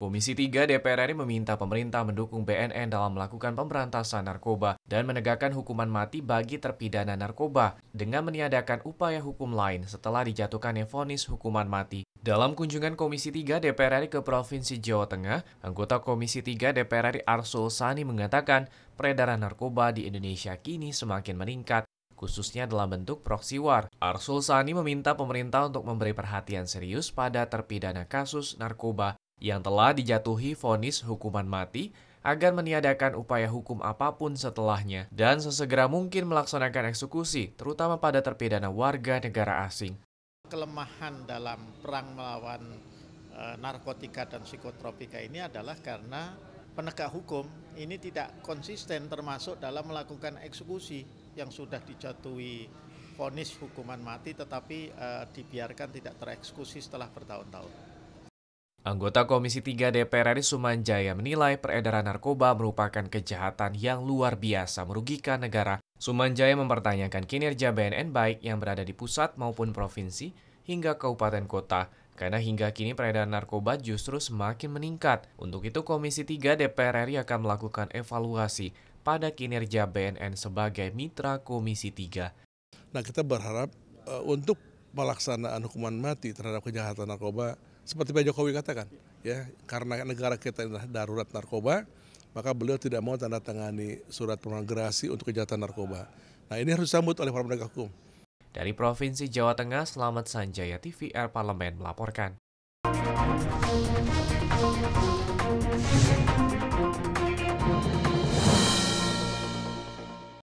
Komisi 3 DPR RI meminta pemerintah mendukung BNN dalam melakukan pemberantasan narkoba dan menegakkan hukuman mati bagi terpidana narkoba dengan meniadakan upaya hukum lain setelah dijatuhkannya vonis hukuman mati. Dalam kunjungan Komisi 3 DPR RI ke Provinsi Jawa Tengah, anggota Komisi 3 DPR RI Arsul Sani mengatakan peredaran narkoba di Indonesia kini semakin meningkat khususnya dalam bentuk proxy war. Arsul Sani meminta pemerintah untuk memberi perhatian serius pada terpidana kasus narkoba yang telah dijatuhi vonis hukuman mati agar meniadakan upaya hukum apapun setelahnya dan sesegera mungkin melaksanakan eksekusi, terutama pada terpidana warga negara asing. Kelemahan dalam perang melawan e, narkotika dan psikotropika ini adalah karena penegak hukum ini tidak konsisten termasuk dalam melakukan eksekusi yang sudah dijatuhi vonis hukuman mati tetapi uh, dibiarkan tidak tereksekusi setelah bertahun-tahun. Anggota Komisi 3 DPR RI Sumanjaya menilai peredaran narkoba merupakan kejahatan yang luar biasa merugikan negara. Sumanjaya mempertanyakan kinerja BNN baik yang berada di pusat maupun provinsi hingga kabupaten kota karena hingga kini peredaran narkoba justru semakin meningkat. Untuk itu Komisi 3 DPR RI akan melakukan evaluasi pada kinerja BNN sebagai mitra Komisi 3. Nah kita berharap uh, untuk pelaksanaan hukuman mati terhadap kejahatan narkoba seperti Pak Jokowi katakan ya karena negara kita darurat narkoba maka beliau tidak mau tanda tangani surat pemanggerasi untuk kejahatan narkoba. Nah ini harus disambut oleh para penegak hukum. Dari Provinsi Jawa Tengah, Selamat Sanjaya TVR Parlemen melaporkan.